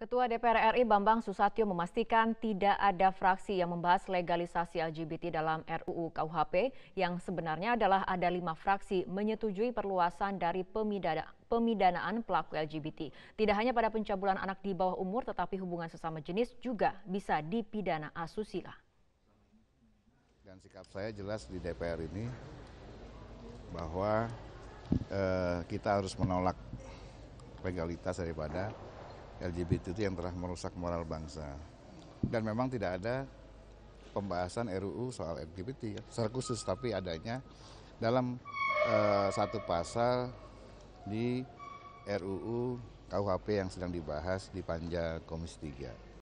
Ketua DPR RI Bambang Susatyo memastikan tidak ada fraksi yang membahas legalisasi LGBT dalam RUU KUHP yang sebenarnya adalah ada lima fraksi menyetujui perluasan dari pemidana, pemidanaan pelaku LGBT. Tidak hanya pada pencabulan anak di bawah umur tetapi hubungan sesama jenis juga bisa dipidana asusila. Dan sikap saya jelas di DPR ini bahwa eh, kita harus menolak legalitas daripada LGBT itu yang telah merusak moral bangsa. Dan memang tidak ada pembahasan RUU soal LGBT ya. secara khusus, tapi adanya dalam uh, satu pasal di RUU KUHP yang sedang dibahas di Panja Komisi 3.